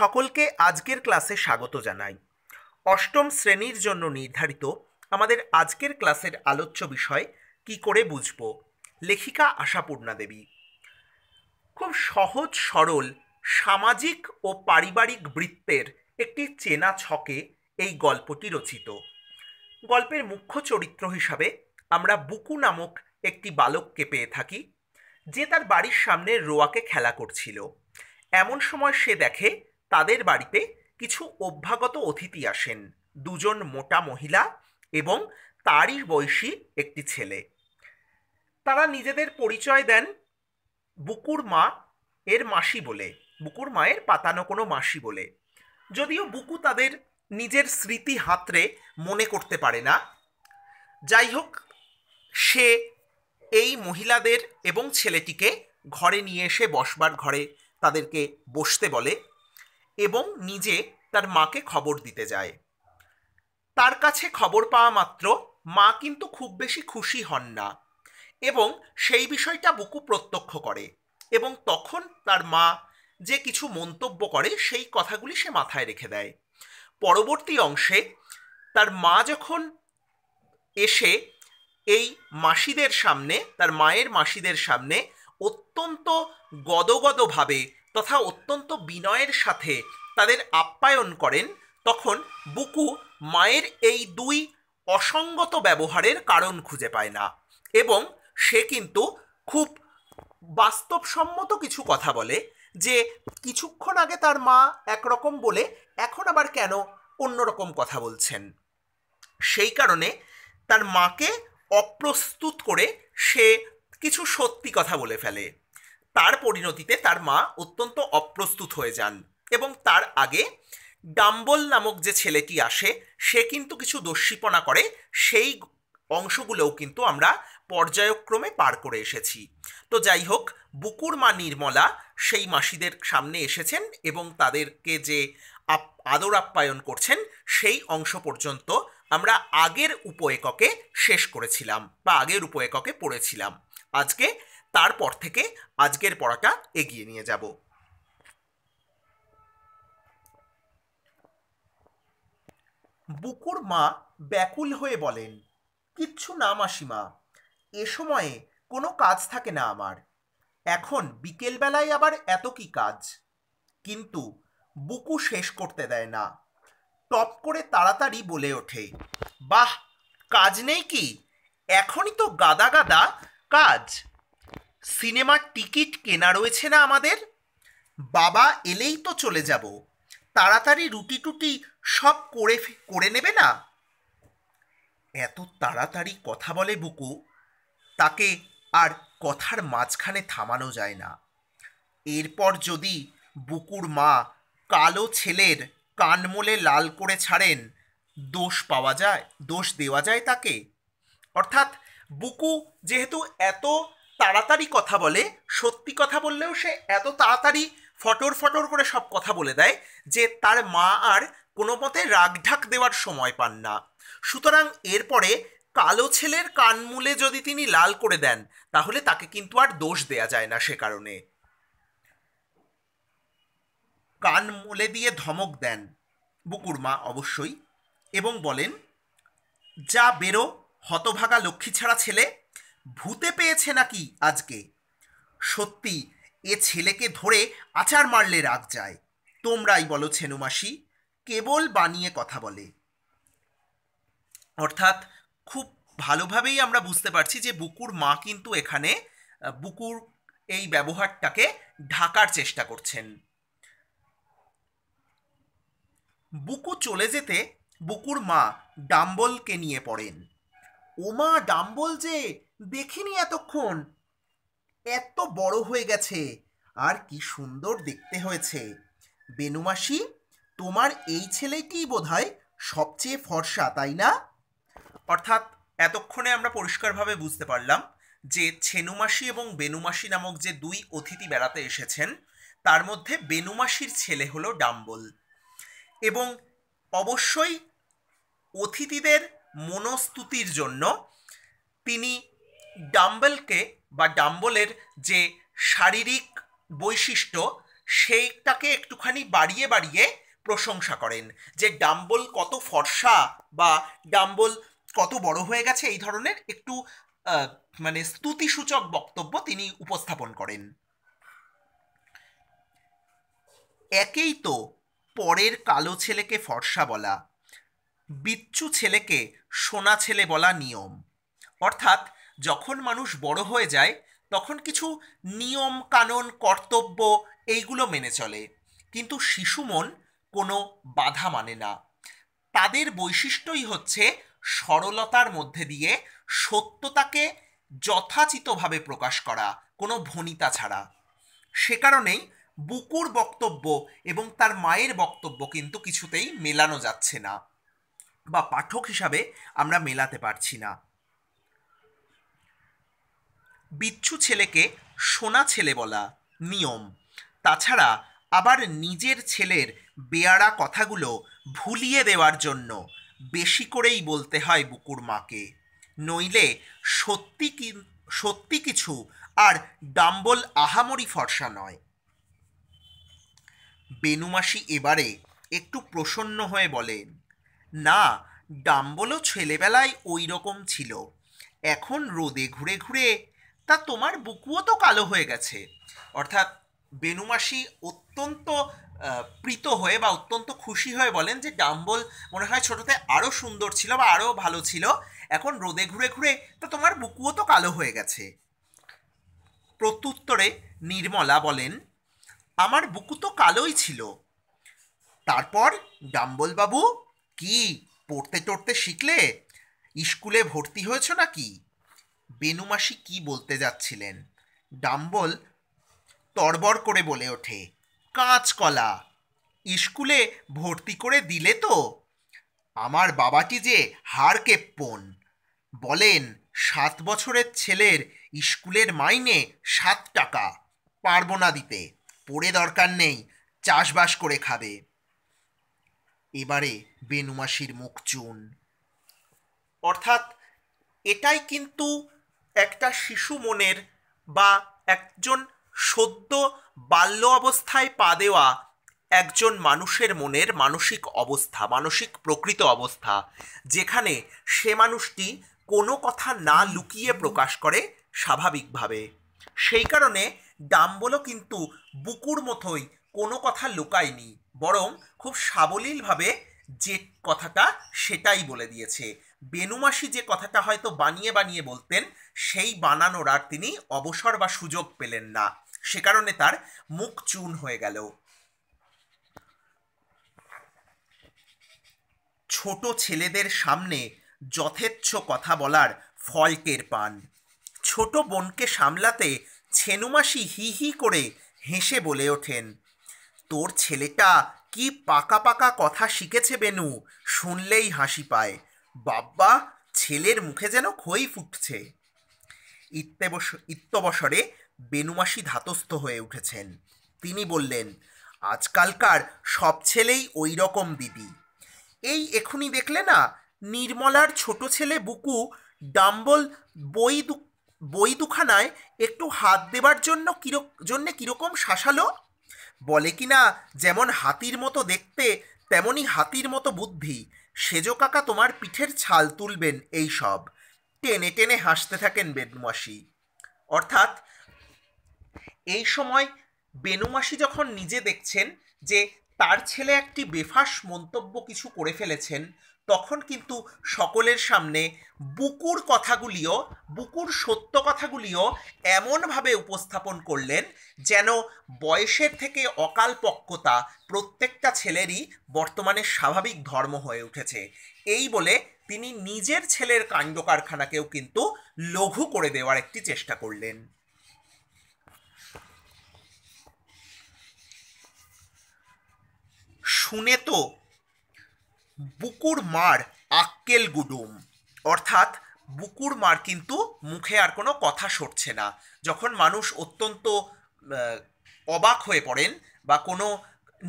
সকলকে আজকের ক্লাসে স্বাগত জানাই অষ্টম শ্রেণীর জন্য নির্ধারিত আমাদের আজকের ক্লাসের আলোচ্য বিষয় কি করে বুঝব লেখিকা আশাপূর্ণা দেবী খুব সহজ সরল সামাজিক ও পারিবারিক বৃত্তের একটি চেনা ছকে এই গল্পটি রচিত গল্পের মুখ্য চরিত্র হিসাবে আমরা বুকু নামক একটি বালককে পেয়ে থাকি যে তার বাড়ির সামনে রোয়াকে খেলা করছিল এমন সময় সে দেখে তাদের বাড়িতে কিছু অভ্যাগত অতিথি আসেন দুজন মোটা মহিলা এবং তারই বয়সী একটি ছেলে তারা নিজেদের পরিচয় দেন বুকুর মা এর মাসি বলে বুকুর মায়ের পাতানো কোনো মাসি বলে যদিও বুকু তাদের নিজের স্মৃতি হাতরে মনে করতে পারে না যাই হোক সে এই মহিলাদের এবং ছেলেটিকে ঘরে নিয়ে এসে বসবার ঘরে তাদেরকে বসতে বলে এবং নিজে তার মাকে খবর দিতে যায় তার কাছে খবর পাওয়া মাত্র মা কিন্তু খুব বেশি খুশি হন না এবং সেই বিষয়টা বুকু প্রত্যক্ষ করে এবং তখন তার মা যে কিছু মন্তব্য করে সেই কথাগুলি সে মাথায় রেখে দেয় পরবর্তী অংশে তার মা যখন এসে এই মাসিদের সামনে তার মায়ের মাসিদের সামনে অত্যন্ত গদগদভাবে তথা অত্যন্ত বিনয়ের সাথে তাদের আপ্যায়ন করেন তখন বুকু মায়ের এই দুই অসঙ্গত ব্যবহারের কারণ খুঁজে পায় না এবং সে কিন্তু খুব বাস্তবসম্মত কিছু কথা বলে যে কিছুক্ষণ আগে তার মা একরকম বলে এখন আবার কেন অন্যরকম কথা বলছেন সেই কারণে তার মাকে অপ্রস্তুত করে সে কিছু সত্যি কথা বলে ফেলে তার পরিণতিতে তার মা অত্যন্ত অপ্রস্তুত হয়ে যান এবং তার আগে ডাম্বল নামক যে ছেলেটি আসে সে কিন্তু কিছু দস্যিপনা করে সেই অংশগুলোও কিন্তু আমরা পর্যায়ক্রমে পার করে এসেছি তো যাই হোক বুকুর মা নির্মলা সেই মাসিদের সামনে এসেছেন এবং তাদেরকে যে আদর আপ্যায়ন করছেন সেই অংশ পর্যন্ত আমরা আগের উপ এককে শেষ করেছিলাম বা আগের উপ এককে পড়েছিলাম আজকে তারপর থেকে আজকের পড়াটা এগিয়ে নিয়ে যাব বুকুর মা ব্যাকুল হয়ে বলেন কিচ্ছু না মাসিমা এ সময়ে কোনো কাজ থাকে না আমার এখন বিকেলবেলায় আবার এত কি কাজ কিন্তু বুকু শেষ করতে দেয় না টপ করে তাড়াতাড়ি বলে ওঠে বাহ কাজ নেই কি এখনই তো গাদা গাদা কাজ সিনেমার টিকিট কেনা রয়েছে না আমাদের বাবা এলেই তো চলে যাব তাড়াতাড়ি রুটি টুটি সব করে করে নেবে না এত তাড়াতাড়ি কথা বলে বুকু তাকে আর কথার মাঝখানে থামানো যায় না এরপর যদি বুকুর মা কালো ছেলের কানমোলে লাল করে ছাড়েন দোষ পাওয়া যায় দোষ দেওয়া যায় তাকে অর্থাৎ বুকু যেহেতু এত তাড়াতাড়ি কথা বলে সত্যি কথা বললেও সে এত তাড়াতাড়ি ফটর ফটর করে সব কথা বলে দেয় যে তার মা আর কোনো মতে রাগঢাক দেওয়ার সময় পান না সুতরাং এরপরে কালো ছেলের কানমূলে যদি তিনি লাল করে দেন তাহলে তাকে কিন্তু আর দোষ দেয়া যায় না সে কারণে কান দিয়ে ধমক দেন বুকুর মা অবশ্যই এবং বলেন যা বেরো হতভাগা লক্ষ্মী ছাড়া ছেলে ভূতে পেয়েছে নাকি আজকে সত্যি এ ছেলেকে ধরে আচার মারলে রাগ যায় তোমরাই বলো ছেনুমাসি কেবল বানিয়ে কথা বলে অর্থাৎ খুব ভালোভাবেই আমরা বুঝতে পারছি যে বুকুর মা কিন্তু এখানে বুকুর এই ব্যবহারটাকে ঢাকার চেষ্টা করছেন বুকু চলে যেতে বুকুর মা ডাম্বলকে নিয়ে পড়েন ওমা ডাম্বল যে দেখিনি এতক্ষণ এত বড় হয়ে গেছে আর কি সুন্দর দেখতে হয়েছে বেনুমাসি তোমার এই ছেলেটি বোধহয় সবচেয়ে ফর্সা তাই না অর্থাৎ এতক্ষণে আমরা পরিষ্কারভাবে বুঝতে পারলাম যে ছেনুমাসি এবং বেনুমাসি নামক যে দুই অতিথি বেড়াতে এসেছেন তার মধ্যে বেনুমাসির ছেলে হলো ডাম্বল এবং অবশ্যই অতিথিদের মনস্তুতির জন্য তিনি ডাম্বেলকে বা ডাম্বলের যে শারীরিক বৈশিষ্ট্য সেইটাকে একটুখানি বাড়িয়ে বাড়িয়ে প্রশংসা করেন যে ডাম্বল কত ফর্সা বা ডাম্বল কত বড় হয়ে গেছে এই ধরনের একটু মানে স্তুতিসূচক বক্তব্য তিনি উপস্থাপন করেন একেই তো পরের কালো ছেলেকে ফর্সা বলা বিচ্ছু ছেলেকে সোনা ছেলে বলা নিয়ম অর্থাৎ যখন মানুষ বড় হয়ে যায় তখন কিছু নিয়ম কানুন কর্তব্য এইগুলো মেনে চলে কিন্তু শিশু মন কোনো বাধা মানে না তাদের বৈশিষ্ট্যই হচ্ছে সরলতার মধ্যে দিয়ে সত্যতাকে যথাচিতভাবে প্রকাশ করা কোনো ভনিতা ছাড়া সে কারণেই বুকুর বক্তব্য এবং তার মায়ের বক্তব্য কিন্তু কিছুতেই মেলানো যাচ্ছে না বা পাঠক হিসাবে আমরা মেলাতে পারছি না বিচ্ছু ছেলেকে সোনা ছেলে বলা নিয়ম তাছাড়া আবার নিজের ছেলের বেয়ারা কথাগুলো ভুলিয়ে দেওয়ার জন্য বেশি করেই বলতে হয় বুকুর মাকে নইলে সত্যি কি সত্যি কিছু আর ডাম্বল আহামরি ফর্সা নয় বেনুমাসি এবারে একটু প্রসন্ন হয়ে বলেন না ডাম্বলও ছেলেবেলায় ওই রকম ছিল এখন রোদে ঘুরে ঘুরে তা তোমার বুকুও তো কালো হয়ে গেছে অর্থাৎ বেনুমাসি অত্যন্ত প্রীত হয়ে বা অত্যন্ত খুশি হয়ে বলেন যে ডাম্বল মনে হয় ছোটোতে আরও সুন্দর ছিল বা আরও ভালো ছিল এখন রোদে ঘুরে ঘুরে তা তোমার বুকুও তো কালো হয়ে গেছে প্রত্যুত্তরে নির্মলা বলেন আমার বুকু তো কালোই ছিল তারপর ডাম্বলবাবু কি পড়তে টড়তে শিখলে স্কুলে ভর্তি হয়েছ নাকি বেনুমাসি কি বলতে যাচ্ছিলেন ডাম্বল তরবর করে বলে ওঠে কাঁচকলা স্কুলে ভর্তি করে দিলে তো আমার বাবাটি যে হার কেপ্পন বলেন সাত বছরের ছেলের স্কুলের মাইনে সাত টাকা পারবো না দিতে পড়ে দরকার নেই চাষবাস করে খাবে এবারে বেনুমাসির মুখ চুন অর্থাৎ এটাই কিন্তু একটা শিশু মনের বা একজন সদ্য বাল্য অবস্থায় পা দেওয়া একজন মানুষের মনের মানসিক অবস্থা মানসিক প্রকৃত অবস্থা যেখানে সে মানুষটি কোনো কথা না লুকিয়ে প্রকাশ করে স্বাভাবিকভাবে সেই কারণে ডাম্বলও কিন্তু বুকুর মতোই কোনো কথা লুকায়নি বরং খুব সাবলীলভাবে যে কথাটা সেটাই বলে দিয়েছে বেনুমাসি যে কথাটা হয়তো বানিয়ে বানিয়ে বলতেন সেই বানানোর আর তিনি অবসর বা সুযোগ পেলেন না সে কারণে তার মুখ চুন হয়ে গেল ছোট ছেলেদের সামনে যথেচ্ছ কথা বলার ফল টের পান ছোট বোনকে সামলাতে ছেনুমাসি হি হি করে হেসে বলে ওঠেন তোর ছেলেটা কি পাকা পাকা কথা শিখেছে বেনু শুনলেই হাসি পায় বাব্বা ছেলের মুখে যেন খই ফুটছে ইত্যবসরে বেনুমাসি ধাতস্থ হয়ে উঠেছেন তিনি বললেন আজকালকার সব ছেলেই ওই রকম দিদি এই এখুনি দেখলে না নির্মলার ছোট ছেলে বুকু ডাম্বল বই বই দুখানায় একটু হাত দেবার জন্য কিরক জন্যে কীরকম শাসালো বলে কি না যেমন হাতির মতো দেখতে তেমনি হাতির মতো বুদ্ধি সেজো কাকা তোমার পিঠের ছাল তুলবেন এই সব টেনে টেনে হাসতে থাকেন বেনুমাসি অর্থাৎ এই সময় বেনুমাসি যখন নিজে দেখছেন যে তার ছেলে একটি বেফাস মন্তব্য কিছু করে ফেলেছেন তখন কিন্তু সকলের সামনে বুকুর কথাগুলিও বুকুর সত্য কথাগুলিও এমনভাবে উপস্থাপন করলেন যেন বয়সের থেকে অকাল পক্কতা প্রত্যেকটা ছেলেরই বর্তমানে স্বাভাবিক ধর্ম হয়ে উঠেছে এই বলে তিনি নিজের ছেলের কাণ্ড কারখানাকেও কিন্তু লঘু করে দেওয়ার একটি চেষ্টা করলেন শুনে তো বুকুর মার আক্কেল গুডুম অর্থাৎ বুকুর মার কিন্তু মুখে আর কোনো কথা সরছে না যখন মানুষ অত্যন্ত অবাক হয়ে পড়েন বা কোনো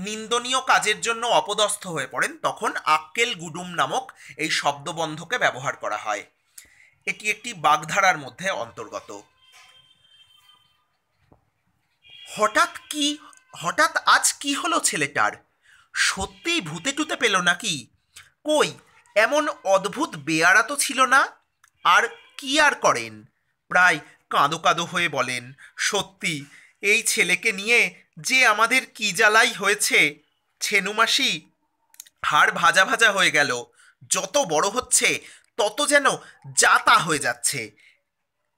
নিন্দনীয় কাজের জন্য অপদস্থ হয়ে পড়েন তখন আক্কেল গুডুম নামক এই শব্দবন্ধকে ব্যবহার করা হয় এটি একটি বাগধারার মধ্যে অন্তর্গত হঠাৎ কি হঠাৎ আজ কি হলো ছেলেটার সত্যিই ভূতে টুতে পেল নাকি কই এমন অদ্ভুত বেয়ারা তো ছিল না আর কি আর করেন প্রায় কাঁদো কাঁদো হয়ে বলেন সত্যি এই ছেলেকে নিয়ে যে আমাদের কি জ্বালাই হয়েছে ছেনুমাসি হাড় ভাজা ভাজা হয়ে গেল যত বড় হচ্ছে তত যেন যাতা হয়ে যাচ্ছে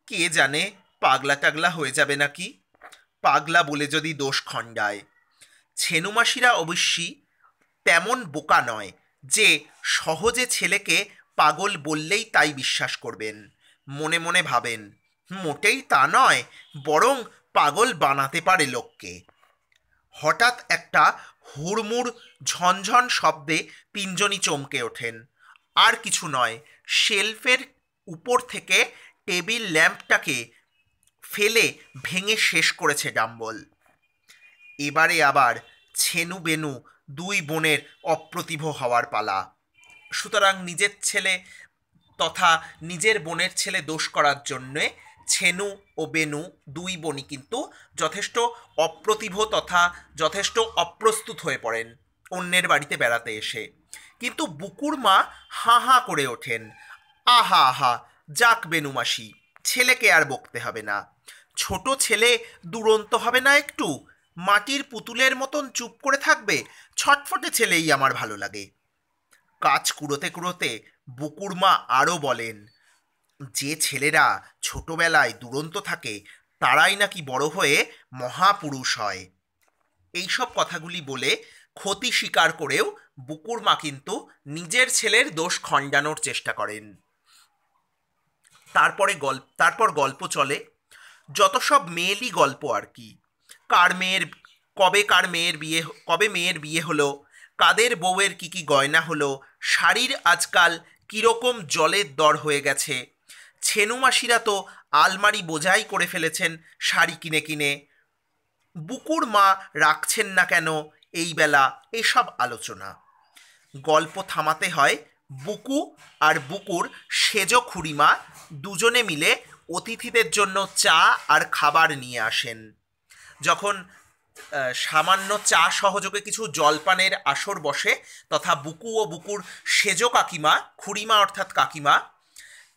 কে জানে পাগলা টাগলা হয়ে যাবে নাকি পাগলা বলে যদি দোষ খণ্ডায় ছেনুমাসিরা অবশ্যই তেমন বোকা নয় যে সহজে ছেলেকে পাগল বললেই তাই বিশ্বাস করবেন মনে মনে ভাবেন মোটেই তা নয় বরং পাগল বানাতে পারে লোককে হঠাৎ একটা হুড়মুড় ঝনঝন শব্দে তিনজনই চমকে ওঠেন আর কিছু নয় শেলফের উপর থেকে টেবিল ল্যাম্পটাকে ফেলে ভেঙে শেষ করেছে ডাম্বল এবারে আবার ছেনু বেনু দুই বোনের অপ্রতিভ হওয়ার পালা সুতরাং নিজের ছেলে তথা নিজের বোনের ছেলে দোষ করার জন্যে ছেনু ও বেনু দুই বোনই কিন্তু যথেষ্ট অপ্রতিভ তথা যথেষ্ট অপ্রস্তুত হয়ে পড়েন অন্যের বাড়িতে বেড়াতে এসে কিন্তু বুকুর মা হাঁ হাঁ করে ওঠেন আহা আহা যাক বেনুমাসি ছেলেকে আর বকতে হবে না ছোট ছেলে দুরন্ত হবে না একটু মাটির পুতুলের মতন চুপ করে থাকবে ছটফটে ছেলেই আমার ভালো লাগে কাজ কুড়োতে কুড়োতে বুকুর মা আরও বলেন যে ছেলেরা ছোটবেলায় দুরন্ত থাকে তারাই নাকি বড় হয়ে মহাপুরুষ হয় এইসব কথাগুলি বলে ক্ষতি স্বীকার করেও বুকুর মা কিন্তু নিজের ছেলের দোষ খণ্ডানোর চেষ্টা করেন তারপরে গল্প তারপর গল্প চলে যত সব মেয়েলি গল্প আর কি কার মেয়ের কবে কার মেয়ের বিয়ে কবে মেয়ের বিয়ে হলো কাদের বউয়ের কী কী গয়না হলো শাড়ির আজকাল কীরকম জলের দর হয়ে গেছে ছেনুমাসিরা তো আলমারি বোঝাই করে ফেলেছেন শাড়ি কিনে কিনে বুকুর মা রাখছেন না কেন এই বেলা এসব আলোচনা গল্প থামাতে হয় বুকু আর বুকুর সেজ খুঁড়িমা দুজনে মিলে অতিথিদের জন্য চা আর খাবার নিয়ে আসেন যখন সামান্য চা সহযোগে কিছু জলপানের আসর বসে তথা বুকু ও বুকুর সেজো কাকিমা খুড়িমা অর্থাৎ কাকিমা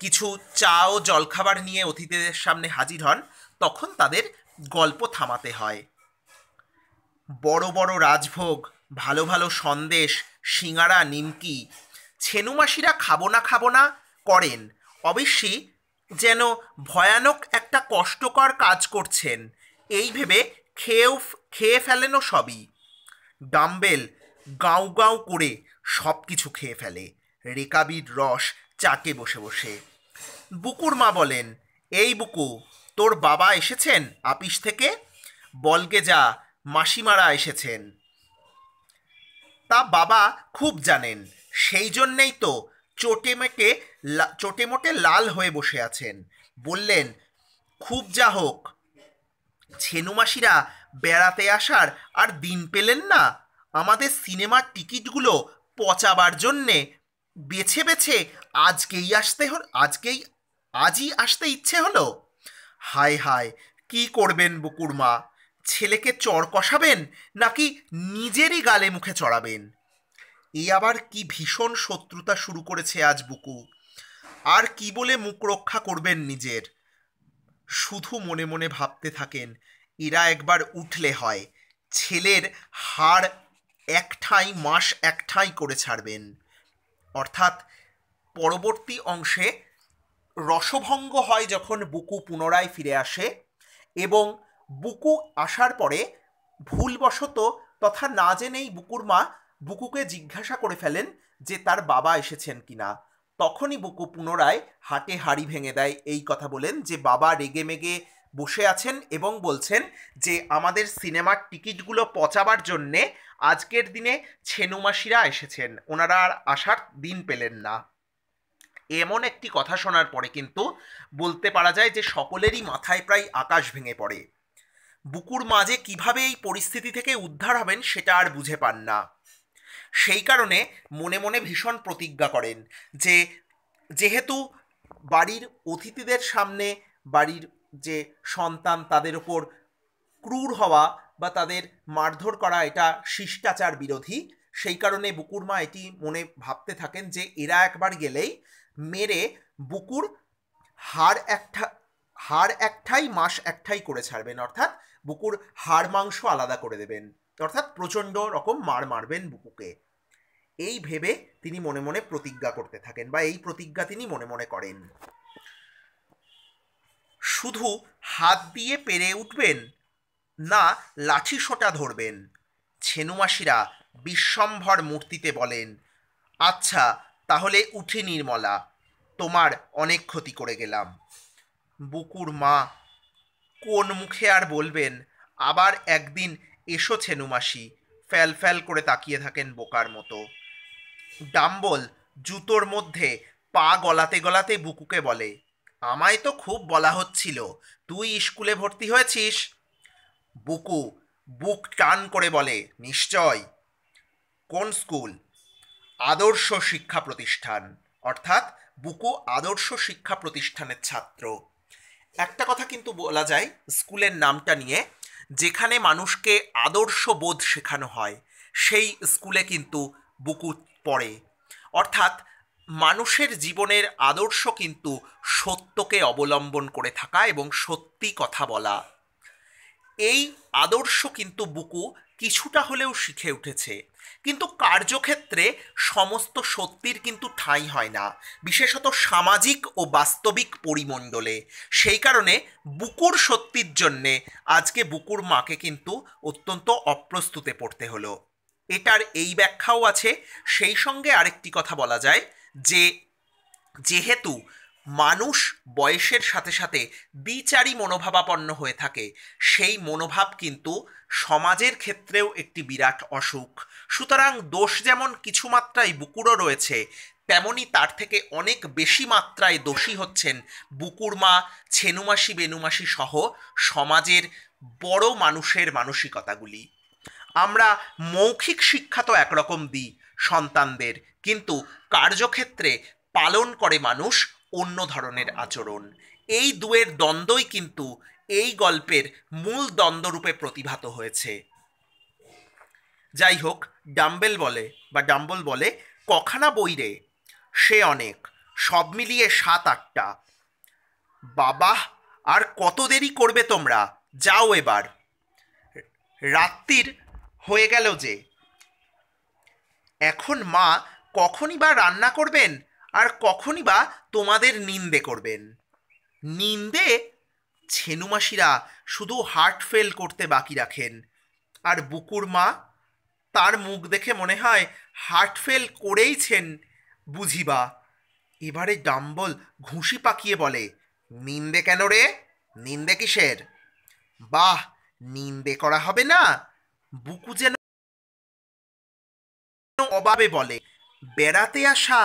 কিছু চা ও জলখাবার নিয়ে অতিথিদের সামনে হাজির হন তখন তাদের গল্প থামাতে হয় বড় বড় রাজভোগ ভালো ভালো সন্দেশ সিঙাড়া নিমকি ছেনুমাসিরা খাবো না খাবো না করেন অবশ্যই যেন ভয়ানক একটা কষ্টকর কাজ করছেন এই ভেবে খেয়েও খেয়ে ফেলেনও সবই ডাম্বেল গাঁও গাঁও করে সব কিছু খেয়ে ফেলে রেকাবির রস চাকে বসে বসে বুকুর মা বলেন এই বুকু তোর বাবা এসেছেন আপিস থেকে বলগে যা মাসিমারা এসেছেন তা বাবা খুব জানেন সেই জন্যেই তো চোটে মেটে চোটে মোটে লাল হয়ে বসে আছেন বললেন খুব যা হোক ছেনুমাসিরা বেড়াতে আসার আর দিন পেলেন না আমাদের সিনেমার টিকিটগুলো পচাবার জন্যে বেছে বেছে আজকেই আসতে হল আজকেই আজই আসতে ইচ্ছে হলো হায় হায় কি করবেন বুকুর মা ছেলেকে চর কষাবেন নাকি নিজেরই গালে মুখে চড়াবেন এ আবার কি ভীষণ শত্রুতা শুরু করেছে আজ বুকু আর কি বলে মুখ রক্ষা করবেন নিজের শুধু মনে মনে ভাবতে থাকেন এরা একবার উঠলে হয় ছেলের হাড় একঠাই মাস একঠাই করে ছাড়বেন অর্থাৎ পরবর্তী অংশে রসভঙ্গ হয় যখন বুকু পুনরায় ফিরে আসে এবং বুকু আসার পরে ভুলবশত তথা না জেনেই বুকুর মা বুকুকে জিজ্ঞাসা করে ফেলেন যে তার বাবা এসেছেন কিনা তখনই বুকু পুনরায় হাটে হাড়ি ভেঙে দেয় এই কথা বলেন যে বাবা রেগে মেগে বসে আছেন এবং বলছেন যে আমাদের সিনেমার টিকিটগুলো পচাবার জন্যে আজকের দিনে ছেনুমাসিরা এসেছেন ওনারা আর আসার দিন পেলেন না এমন একটি কথা শোনার পরে কিন্তু বলতে পারা যায় যে সকলেরই মাথায় প্রায় আকাশ ভেঙে পড়ে বুকুর মাঝে কিভাবে এই পরিস্থিতি থেকে উদ্ধার হবেন সেটা আর বুঝে পান না সেই কারণে মনে মনে ভীষণ প্রতিজ্ঞা করেন যে যেহেতু বাড়ির অতিথিদের সামনে বাড়ির যে সন্তান তাদের ওপর ক্রূর হওয়া বা তাদের মারধর করা এটা শিষ্টাচার বিরোধী সেই কারণে বুকুর মা এটি মনে ভাবতে থাকেন যে এরা একবার গেলেই মেরে বুকুর হাড় একটা হাড় একটাই মাস একটাই করে ছাড়বেন অর্থাৎ বুকুর হাড় মাংস আলাদা করে দেবেন অর্থাৎ প্রচণ্ড রকম মার মারবেন বুকুকে এই ভেবে তিনি মনে মনে প্রতিজ্ঞা করতে থাকেন বা এই প্রতিজ্ঞা তিনি মনে মনে করেন শুধু হাত দিয়ে পেরে উঠবেন না লাঠি সোটা ধরবেন ছেনুমাসিরা বিশ্বম্ভর মূর্তিতে বলেন আচ্ছা তাহলে উঠে নির্মলা তোমার অনেক ক্ষতি করে গেলাম বুকুর মা কোন মুখে আর বলবেন আবার একদিন এসো ছেনুমাসি ফ্যাল ফ্যাল করে তাকিয়ে থাকেন বোকার মতো ডাম্বল জুতোর মধ্যে পা গলাতে গলাতে বুকুকে বলে আমায় তো খুব বলা হচ্ছিল তুই স্কুলে ভর্তি হয়েছিস বুকু বুক টান করে বলে নিশ্চয় কোন স্কুল আদর্শ শিক্ষা প্রতিষ্ঠান অর্থাৎ বুকু আদর্শ শিক্ষা প্রতিষ্ঠানের ছাত্র একটা কথা কিন্তু বলা যায় স্কুলের নামটা নিয়ে যেখানে মানুষকে আদর্শ বোধ শেখানো হয় সেই স্কুলে কিন্তু বুকু পড়ে অর্থাৎ মানুষের জীবনের আদর্শ কিন্তু সত্যকে অবলম্বন করে থাকা এবং সত্যি কথা বলা এই আদর্শ কিন্তু বুকু কিছুটা হলেও শিখে উঠেছে কিন্তু কার্যক্ষেত্রে সমস্ত সত্যির কিন্তু ঠাঁই হয় না বিশেষত সামাজিক ও বাস্তবিক পরিমণ্ডলে সেই কারণে বুকুর সত্যির জন্যে আজকে বুকুর মাকে কিন্তু অত্যন্ত অপ্রস্তুতে পড়তে হলো এটার এই ব্যাখ্যাও আছে সেই সঙ্গে আরেকটি কথা বলা যায় যে যেহেতু মানুষ বয়সের সাথে সাথে বিচারী মনোভাবাপন্ন হয়ে থাকে সেই মনোভাব কিন্তু সমাজের ক্ষেত্রেও একটি বিরাট অসুখ সুতরাং দোষ যেমন কিছু মাত্রায় বুকুরও রয়েছে তেমনি তার থেকে অনেক বেশি মাত্রায় দোষী হচ্ছেন বুকুর মা ছেনুমাসি বেনুমাসি সহ সমাজের বড় মানুষের মানসিকতাগুলি আমরা মৌখিক শিক্ষা তো একরকম দিই সন্তানদের কিন্তু কার্যক্ষেত্রে পালন করে মানুষ অন্য ধরনের আচরণ এই দুয়ের দ্বন্দ্বই কিন্তু এই গল্পের মূল দ্বন্দ্বরূপে প্রতিভাত হয়েছে যাই হোক ডাম্বেল বলে বা ডাম্বল বলে কখানা বইরে সে অনেক সব মিলিয়ে সাত আটটা বাবা আর কত দেরি করবে তোমরা যাও এবার রাত্রির হয়ে গেল যে এখন মা কখনই বা রান্না করবেন আর কখনই বা তোমাদের নিন্দে করবেন নিন্দে ছেনুমাসিরা শুধু হার্ট ফেল করতে বাকি রাখেন আর বুকুর মা তার মুখ দেখে মনে হয় হার্ট ফেল করেইছেন বুঝিবা এবারে ডাম্বল ঘুষি পাকিয়ে বলে নিন্দে কেন রে নিন্দে কিসের বাহ নিন্দে করা হবে না বুকু যেন অভাবে বলে বেড়াতে আসা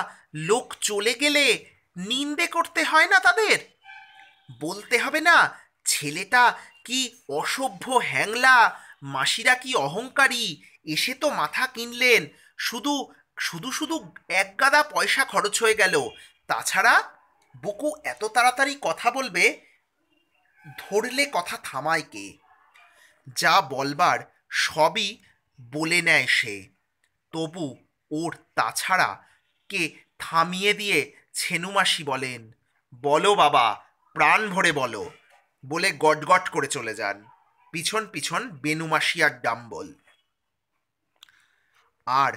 লোক চলে গেলে নিন্দে করতে হয় না তাদের বলতে হবে না ছেলেটা কি অসভ্য হ্যাংলা মাসিরা কি অহংকারী এসে তো মাথা কিনলেন শুধু শুধু শুধু এক গাদা পয়সা খরচ হয়ে গেল তাছাড়া বুকু এত তাড়াতাড়ি কথা বলবে ধরলে কথা থামায় কে যা বলবার সবই বলে নেয় সে তবু ওর তাছাড়া কে থামিয়ে দিয়ে ছেনুমাসি বলেন বলো বাবা প্রাণ ভরে বলো বলে গটগট করে চলে যান পিছন পিছন বেনুমাসি আর ডাম্বল আর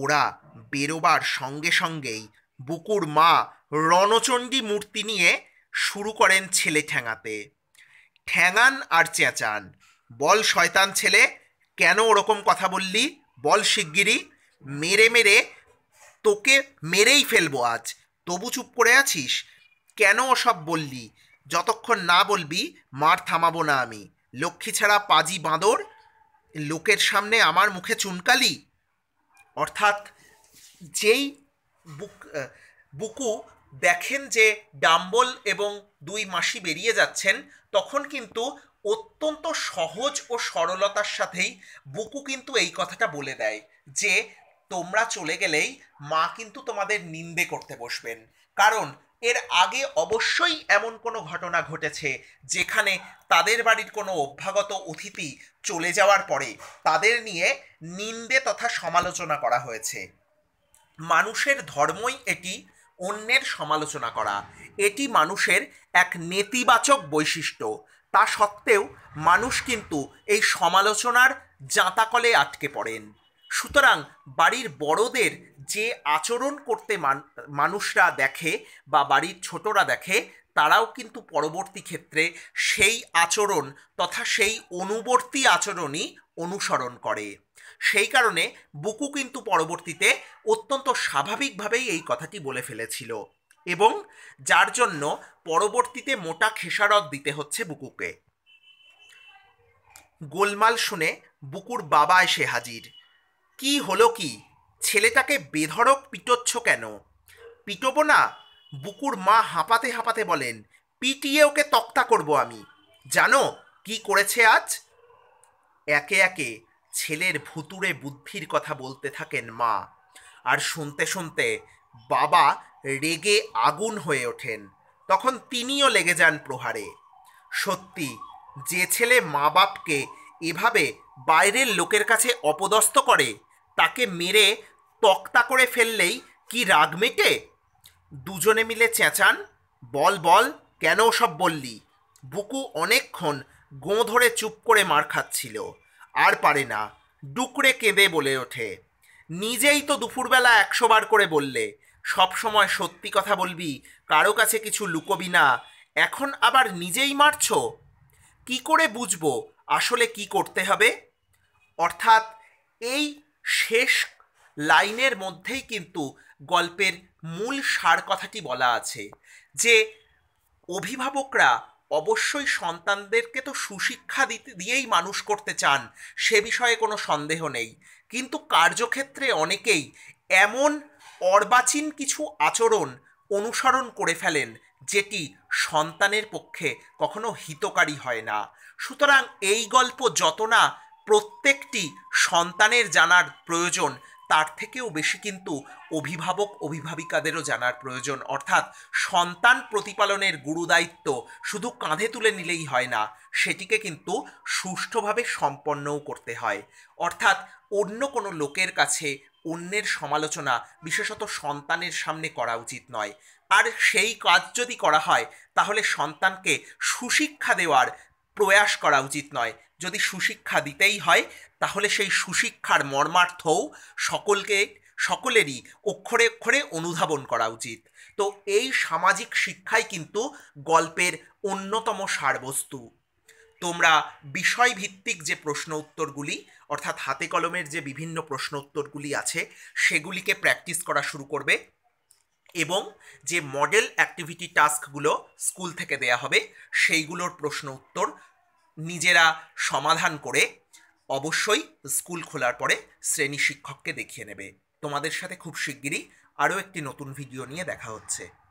ওরা বেরোবার সঙ্গে সঙ্গেই বুকুর মা রণচণ্ডী মূর্তি নিয়ে শুরু করেন ছেলে ঠ্যাঙাতে ঠ্যাঙান আর চেঁচান বল শয়তান ছেলে কেন ওরকম কথা বললি বল শিগগিরি মেরে মেরে তোকে মেরেই ফেলবো আজ তবু চুপ করে আছিস কেন ওসব বললি যতক্ষণ না বলবি মার থামাবো না আমি লক্ষ্মী ছাড়া পাজি বাঁদর লোকের সামনে আমার মুখে চুনকালি অর্থাৎ যেই বুক বুকু দেখেন যে ডাম্বল এবং দুই মাসি বেরিয়ে যাচ্ছেন তখন কিন্তু অত্যন্ত সহজ ও সরলতার সাথেই বুকু কিন্তু এই কথাটা বলে দেয় যে তোমরা চলে গেলেই মা কিন্তু তোমাদের নিন্দে করতে বসবেন কারণ এর আগে অবশ্যই এমন কোনো ঘটনা ঘটেছে যেখানে তাদের বাড়ির কোনো অভ্যাগত অতিথি চলে যাওয়ার পরে তাদের নিয়ে নিন্দে তথা সমালোচনা করা হয়েছে মানুষের ধর্মই এটি অন্যের সমালোচনা করা এটি মানুষের এক নেতিবাচক বৈশিষ্ট্য তা সত্ত্বেও মানুষ কিন্তু এই সমালোচনার জাঁতাকলে আটকে পড়েন সুতরাং বাড়ির বড়দের যে আচরণ করতে মানুষরা দেখে বা বাড়ির ছোটরা দেখে তারাও কিন্তু পরবর্তী ক্ষেত্রে সেই আচরণ তথা সেই অনুবর্তী আচরণই অনুসরণ করে সেই কারণে বুকু কিন্তু পরবর্তীতে অত্যন্ত স্বাভাবিকভাবেই এই কথাটি বলে ফেলেছিল এবং যার জন্য পরবর্তীতে মোটা খেসারত দিতে হচ্ছে বুকুকে গোলমাল শুনে বুকুর বাবা এসে হাজির কি হলো কি ছেলেটাকে বেধড়ক পিটোচ্ছ কেন পিটোবো না বুকুর মা হাঁপাতে হাঁপাতে বলেন পিটিয়ে ওকে তক্তা করব আমি জানো কি করেছে আজ একে একে ছেলের ভুতুরে বুদ্ধির কথা বলতে থাকেন মা আর শুনতে শুনতে বাবা রেগে আগুন হয়ে ওঠেন তখন তিনিও লেগে যান প্রহারে সত্যি যে ছেলে মা বাপকে এভাবে বাইরের লোকের কাছে অপদস্থ করে তাকে মেরে তক্তা করে ফেললেই কি রাগ মেটে দুজনে মিলে চেঁচান বল বল কেন সব বললি বুকু অনেকক্ষণ গোঁ ধরে চুপ করে মার খাচ্ছিল আর পারে না ডুকরে কেঁদে বলে ওঠে নিজেই তো দুপুরবেলা একশো বার করে বললে সবসময় সত্যি কথা বলবি কারো কাছে কিছু লুকোবি না এখন আবার নিজেই মারছ কি করে বুঝবো আসলে কি করতে হবে অর্থাৎ এই শেষ লাইনের মধ্যেই কিন্তু গল্পের মূল সার কথাটি বলা আছে যে অভিভাবকরা অবশ্যই সন্তানদেরকে তো সুশিক্ষা দিতে দিয়েই মানুষ করতে চান সে বিষয়ে কোনো সন্দেহ নেই কিন্তু কার্যক্ষেত্রে অনেকেই এমন অর্বাচীন কিছু আচরণ অনুসরণ করে ফেলেন যেটি সন্তানের পক্ষে কখনো হিতকারী হয় না সুতরাং এই গল্প যত না প্রত্যেকটি সন্তানের জানার প্রয়োজন তার থেকেও বেশি কিন্তু অভিভাবক অভিভাবিকাদেরও জানার প্রয়োজন অর্থাৎ সন্তান প্রতিপালনের গুরুদায়িত্ব শুধু কাঁধে তুলে নিলেই হয় না সেটিকে কিন্তু সুষ্ঠুভাবে সম্পন্নও করতে হয় অর্থাৎ অন্য কোনো লোকের কাছে অন্যের সমালোচনা বিশেষত সন্তানের সামনে করা উচিত নয় আর সেই কাজ যদি করা হয় তাহলে সন্তানকে সুশিক্ষা দেওয়ার প্রয়াস করা উচিত নয় যদি সুশিক্ষা দিতেই হয় তাহলে সেই সুশিক্ষার মর্মার্থও সকলকে সকলেরই অক্ষরে অক্ষরে অনুধাবন করা উচিত তো এই সামাজিক শিক্ষাই কিন্তু গল্পের অন্যতম সারবস্তু তোমরা বিষয়ভিত্তিক যে প্রশ্ন উত্তরগুলি অর্থাৎ হাতে কলমের যে বিভিন্ন প্রশ্ন উত্তরগুলি আছে সেগুলিকে প্র্যাকটিস করা শুরু করবে এবং যে মডেল অ্যাক্টিভিটি টাস্কগুলো স্কুল থেকে দেয়া হবে সেইগুলোর প্রশ্ন উত্তর নিজেরা সমাধান করে অবশ্যই স্কুল খোলার পরে শ্রেণী শিক্ষককে দেখিয়ে নেবে তোমাদের সাথে খুব শিগগিরই আরও একটি নতুন ভিডিও নিয়ে দেখা হচ্ছে